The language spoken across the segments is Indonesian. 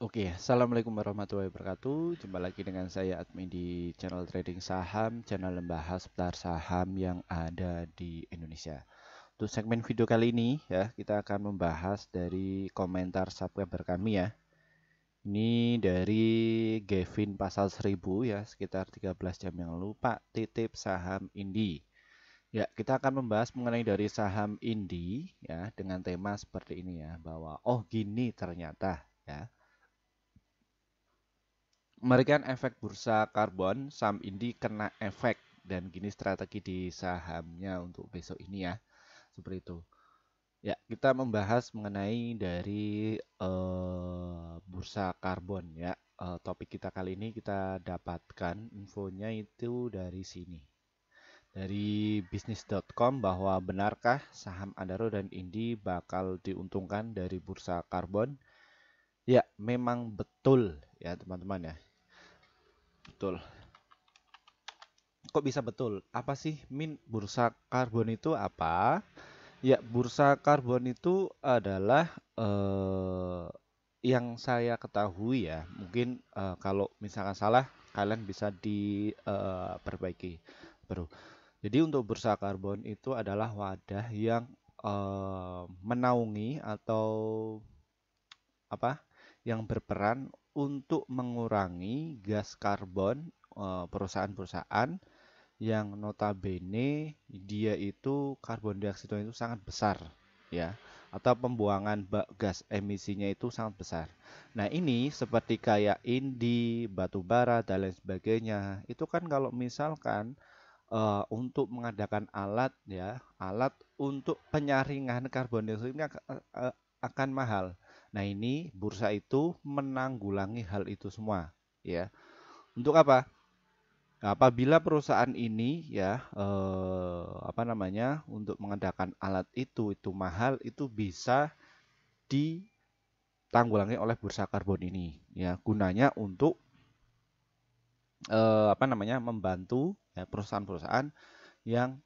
Oke, assalamualaikum warahmatullahi wabarakatuh. Jumpa lagi dengan saya admin di channel trading saham, channel membahas seputar saham yang ada di Indonesia. Untuk segmen video kali ini ya, kita akan membahas dari komentar subscriber kami ya. Ini dari Gavin Pasal 1000 ya, sekitar 13 jam yang lalu, Pak titip saham Indi. Ya, kita akan membahas mengenai dari saham Indi ya dengan tema seperti ini ya, bahwa oh gini ternyata ya Merikan efek bursa karbon, saham Indi kena efek dan gini strategi di sahamnya untuk besok ini ya. Seperti itu. Ya, kita membahas mengenai dari uh, bursa karbon ya. Uh, topik kita kali ini kita dapatkan infonya itu dari sini. Dari bisnis.com bahwa benarkah saham Adaro dan Indi bakal diuntungkan dari bursa karbon? Ya, memang betul ya teman-teman ya betul kok bisa betul apa sih min bursa karbon itu apa ya bursa karbon itu adalah eh, yang saya ketahui ya mungkin eh, kalau misalkan salah kalian bisa diperbaiki eh, jadi untuk bursa karbon itu adalah wadah yang eh, menaungi atau apa yang berperan untuk mengurangi gas karbon eh, perusahaan-perusahaan yang notabene dia itu karbon dioksida itu sangat besar ya atau pembuangan gas emisinya itu sangat besar. Nah ini seperti kayak indi, batu bara dan lain sebagainya itu kan kalau misalkan uh, untuk mengadakan alat ya alat untuk penyaringan karbon dioksida ini eh, akan mahal. Nah, ini bursa itu menanggulangi hal itu semua, ya. Untuk apa? apabila perusahaan ini ya eh, apa namanya untuk mengadakan alat itu itu mahal itu bisa ditanggulangi oleh bursa karbon ini ya gunanya untuk eh, apa namanya membantu ya, perusahaan-perusahaan yang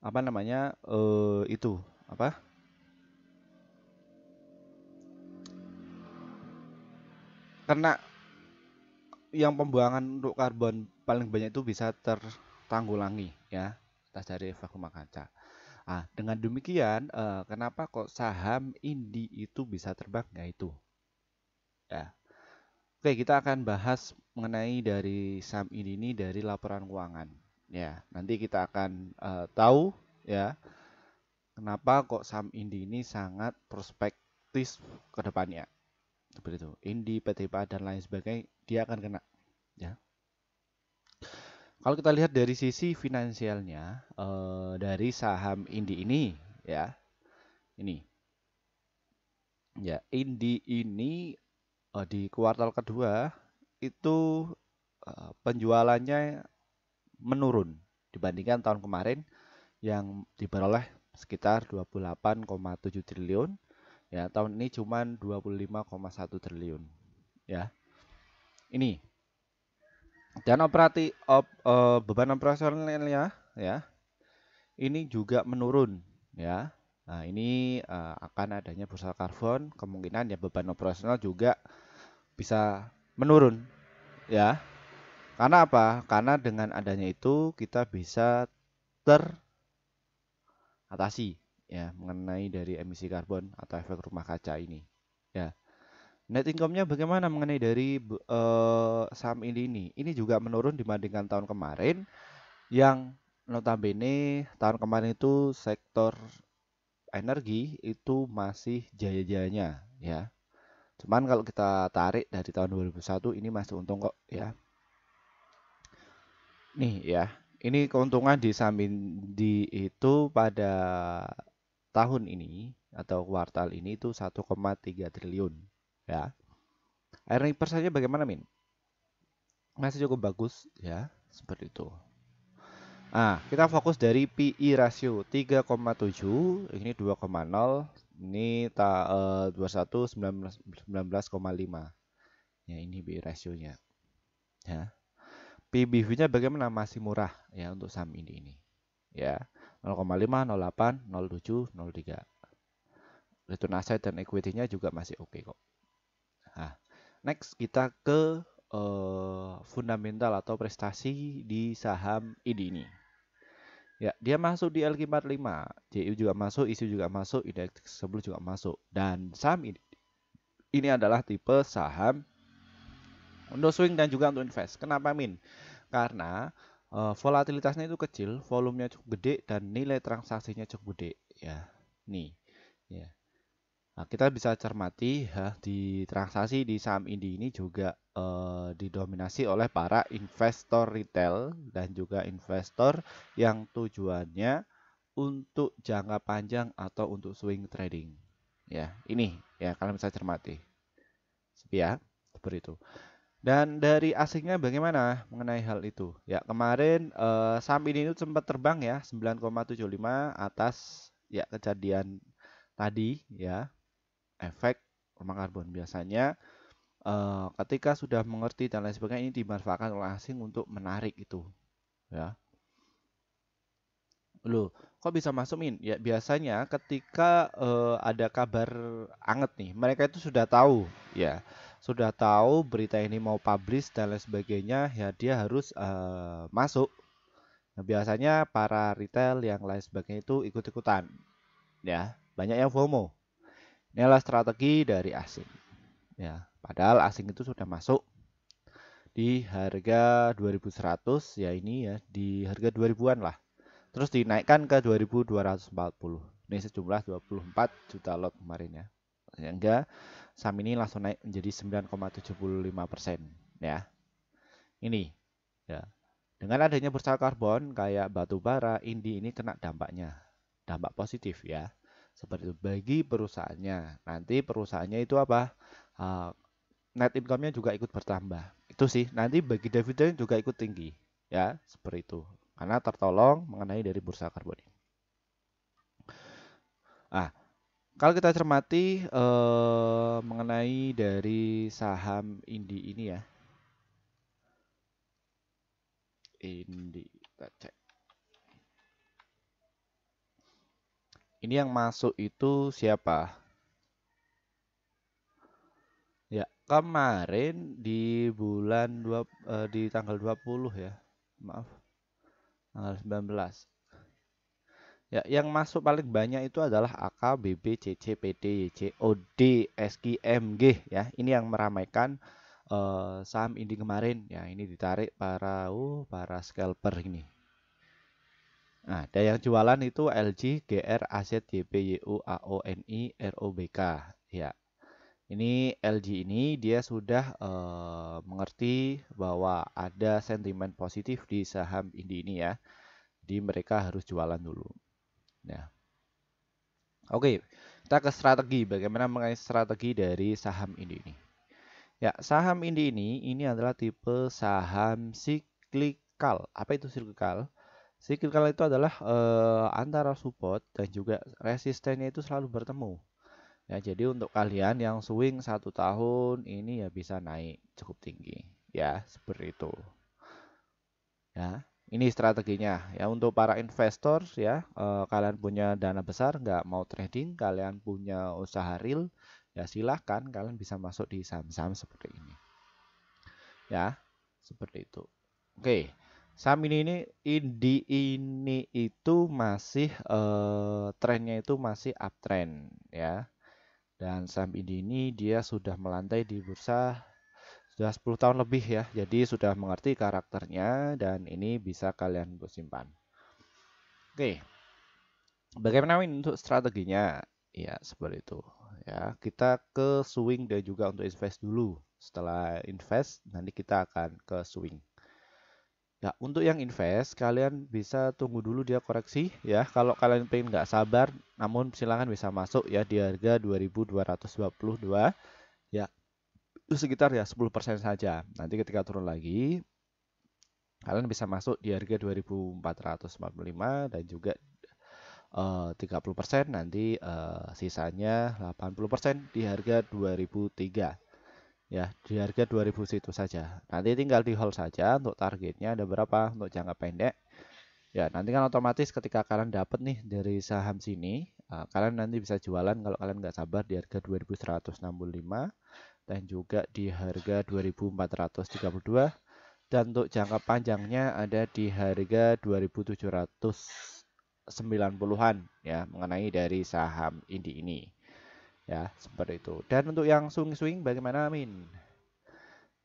apa namanya eh, itu apa karena yang pembuangan untuk karbon paling banyak itu bisa tertanggulangi ya atas dari efek rumah kaca. Ah, dengan demikian, eh, kenapa kok saham Indi itu bisa terbang? Ya itu. Ya. Oke, kita akan bahas mengenai dari saham Indi ini dari laporan keuangan. Ya, nanti kita akan eh, tahu ya kenapa kok saham Indi ini sangat prospektif ke depannya seperti itu Indi PTPA dan lain sebagainya dia akan kena ya kalau kita lihat dari sisi finansialnya eh, dari saham Indi ini ya ini ya Indi ini eh, di kuartal kedua itu eh, penjualannya menurun dibandingkan tahun kemarin yang diperoleh sekitar 28,7 triliun Ya, tahun ini cuma 25,1 triliun. Ya. Ini. Dan operasi op, uh, beban operasionalnya ya. Ini juga menurun ya. Nah, ini uh, akan adanya bursa karbon, kemungkinan ya beban operasional juga bisa menurun ya. Karena apa? Karena dengan adanya itu kita bisa teratasi ya mengenai dari emisi karbon atau efek rumah kaca ini ya net income-nya bagaimana mengenai dari uh, saham ini ini ini juga menurun dibandingkan tahun kemarin yang notabene tahun kemarin itu sektor energi itu masih jaya-jayanya ya cuman kalau kita tarik dari tahun 2001 ini masih untung kok ya nih ya ini keuntungan di saham di itu pada tahun ini atau kuartal ini itu 1,3 triliun ya. Earning per share bagaimana Min? Masih cukup bagus ya, seperti itu. Nah, kita fokus dari PI e ratio 3,7, ini 2,0, ini ta, uh, 21 19,5. ya ini BI e rasionya ya PBV nya bagaimana masih murah ya untuk saham ini ini ya 0,5, 0,8, 0,7, 0,3. Return asset dan equity-nya juga masih oke okay kok. Nah, next kita ke uh, fundamental atau prestasi di saham ID ini. Ya, dia masuk di LQ45, JU juga masuk, ISU juga masuk, indeks 10 juga masuk. Dan saham ini, ini adalah tipe saham untuk swing dan juga untuk invest. Kenapa min? Karena Eh, volatilitasnya itu kecil, volumenya cukup gede dan nilai transaksinya cukup gede ya. Nih, ya. Nah, kita bisa cermati ya, di transaksi di saham ini ini juga eh, didominasi oleh para investor retail dan juga investor yang tujuannya untuk jangka panjang atau untuk swing trading. Ya, ini ya kalian bisa cermati. Ya, seperti itu. Dan dari asingnya bagaimana mengenai hal itu? Ya, kemarin eh, saham ini itu sempat terbang ya 9,75 atas ya kejadian tadi ya efek rumah karbon biasanya eh, ketika sudah mengerti dan lain sebagainya ini dimanfaatkan oleh asing untuk menarik itu ya. Loh, kok bisa masukin? Ya biasanya ketika eh, ada kabar anget nih, mereka itu sudah tahu ya sudah tahu berita ini mau publish dan lain sebagainya ya dia harus uh, masuk nah, biasanya para retail yang lain sebagainya itu ikut-ikutan ya banyak yang FOMO ini adalah strategi dari asing ya padahal asing itu sudah masuk di harga 2100 ya ini ya di harga 2000-an lah. Terus dinaikkan ke 2240. Ini sejumlah 24 juta lot kemarin ya sehingga ya, saham ini langsung naik menjadi 9,75 persen ya ini ya dengan adanya bursa karbon kayak batu bara indi ini kena dampaknya dampak positif ya seperti itu bagi perusahaannya nanti perusahaannya itu apa uh, net income-nya juga ikut bertambah itu sih nanti bagi dividen juga ikut tinggi ya seperti itu karena tertolong mengenai dari bursa karbon ini. Ah, kalau kita cermati eh, mengenai dari saham Indi ini ya. Indi, kita cek. Ini yang masuk itu siapa? Ya, kemarin di bulan 2 eh, di tanggal 20 ya. Maaf. Tanggal 19. Ya, yang masuk paling banyak itu adalah AK, BB, CC, PD, COD, SQ, MG ya. Ini yang meramaikan uh, saham ini kemarin ya. Ini ditarik para uh para scalper ini. Nah, ada yang jualan itu LG, GR, AZ, JP, YU, AO, NI, ROBK ya. Ini LG ini dia sudah uh, mengerti bahwa ada sentimen positif di saham ini ini ya. Di mereka harus jualan dulu. Ya. Oke, kita ke strategi. Bagaimana mengenai strategi dari saham ini? Ya, saham ini ini ini adalah tipe saham siklikal. Apa itu siklikal? Siklikal itu adalah e, antara support dan juga resistennya itu selalu bertemu. Ya, jadi untuk kalian yang swing satu tahun ini ya bisa naik cukup tinggi. Ya, seperti itu. Ya ini strateginya ya untuk para investor ya eh, kalian punya dana besar nggak mau trading kalian punya usaha real ya silahkan kalian bisa masuk di saham-saham seperti ini ya seperti itu oke saham ini ini ini, ini itu masih eh, trennya itu masih uptrend ya dan saham ini, ini dia sudah melantai di bursa sudah 10 tahun lebih ya. Jadi sudah mengerti karakternya dan ini bisa kalian simpan. Oke. Bagaimana untuk strateginya? Ya, seperti itu. Ya, kita ke swing dan juga untuk invest dulu. Setelah invest, nanti kita akan ke swing. ya untuk yang invest, kalian bisa tunggu dulu dia koreksi ya. Kalau kalian pengen nggak sabar, namun silahkan bisa masuk ya di harga 2222 ya sekitar ya 10% saja. Nanti ketika turun lagi kalian bisa masuk di harga 2445 dan juga eh, uh, 30% nanti uh, sisanya 80% di harga 2003. Ya, di harga 2000 situ saja. Nanti tinggal di hold saja untuk targetnya ada berapa untuk jangka pendek. Ya, nanti kan otomatis ketika kalian dapat nih dari saham sini, uh, kalian nanti bisa jualan kalau kalian nggak sabar di harga 2165 dan juga di harga 2432 dan untuk jangka panjangnya ada di harga 2790-an ya mengenai dari saham Indi ini. Ya, seperti itu. Dan untuk yang swing-swing bagaimana Amin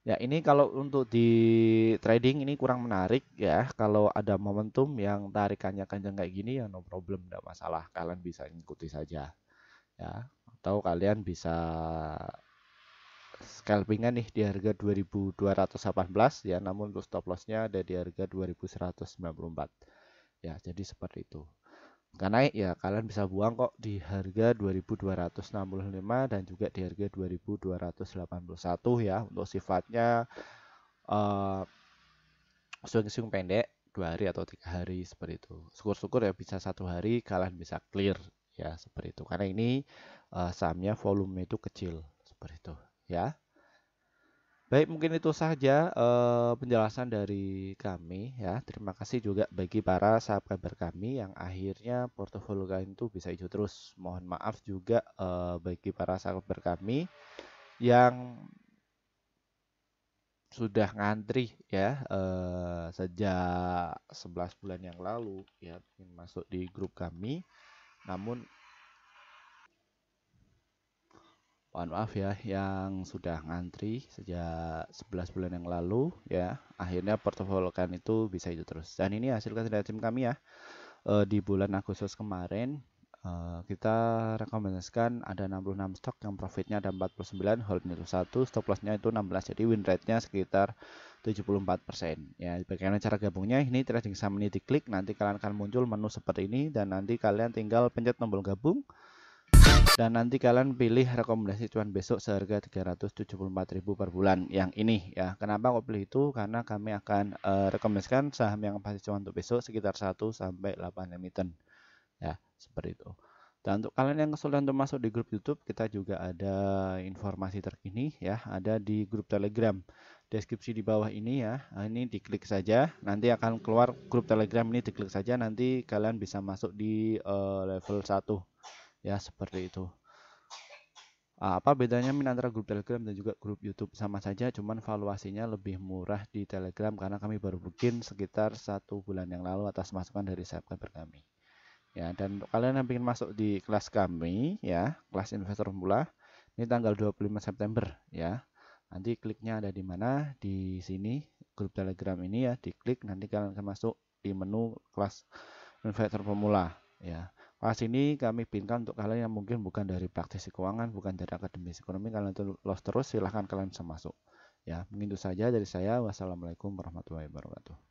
Ya, ini kalau untuk di trading ini kurang menarik ya. Kalau ada momentum yang tarikannya kencang kayak gini ya no problem, tidak masalah. Kalian bisa ikuti saja. Ya, atau kalian bisa scalpingan nih di harga 2218 ya namun untuk stop lossnya ada di harga 2194 ya jadi seperti itu karena ya kalian bisa buang kok di harga 2265 dan juga di harga 2281 ya untuk sifatnya swing eh, swing-swing pendek dua hari atau tiga hari seperti itu syukur-syukur ya bisa satu hari kalian bisa clear ya seperti itu karena ini uh, sahamnya volume itu kecil seperti itu ya. Baik, mungkin itu saja eh, penjelasan dari kami ya. Terima kasih juga bagi para subscriber kami yang akhirnya portofolio kalian itu bisa hijau terus. Mohon maaf juga eh, bagi para subscriber kami yang sudah ngantri ya eh, sejak 11 bulan yang lalu ya ingin masuk di grup kami. Namun mohon maaf ya yang sudah ngantri sejak 11 bulan yang lalu ya akhirnya portofolio kan itu bisa itu terus dan ini hasil kerja tim kami ya e, di bulan Agustus kemarin e, kita rekomendasikan ada 66 stok yang profitnya ada 49 hold itu satu stop lossnya itu 16 jadi win rate nya sekitar 74% ya bagaimana cara gabungnya ini trading saham ini diklik nanti kalian akan muncul menu seperti ini dan nanti kalian tinggal pencet tombol gabung dan nanti kalian pilih rekomendasi cuan besok seharga 374.000 per bulan yang ini ya. Kenapa kok pilih itu? Karena kami akan uh, rekomendasikan saham yang pasti cuan untuk besok sekitar 1 sampai 8 emiten. Ya, seperti itu. Dan untuk kalian yang kesulitan untuk masuk di grup YouTube, kita juga ada informasi terkini ya, ada di grup Telegram. Deskripsi di bawah ini ya. Nah, ini diklik saja, nanti akan keluar grup Telegram ini diklik saja nanti kalian bisa masuk di uh, level 1 ya seperti itu ah, apa bedanya min antara grup Telegram dan juga grup YouTube sama saja cuman valuasinya lebih murah di Telegram karena kami baru bikin sekitar satu bulan yang lalu atas masukan dari subscriber kami ya dan untuk kalian yang ingin masuk di kelas kami ya kelas investor pemula ini tanggal 25 September ya nanti kliknya ada di mana di sini grup Telegram ini ya diklik nanti kalian akan masuk di menu kelas investor pemula ya Mas ini kami pinkan untuk kalian yang mungkin bukan dari praktisi keuangan, bukan dari akademis ekonomi, kalian itu los terus silahkan kalian bisa masuk. Ya, mungkin itu saja dari saya. Wassalamualaikum warahmatullahi wabarakatuh.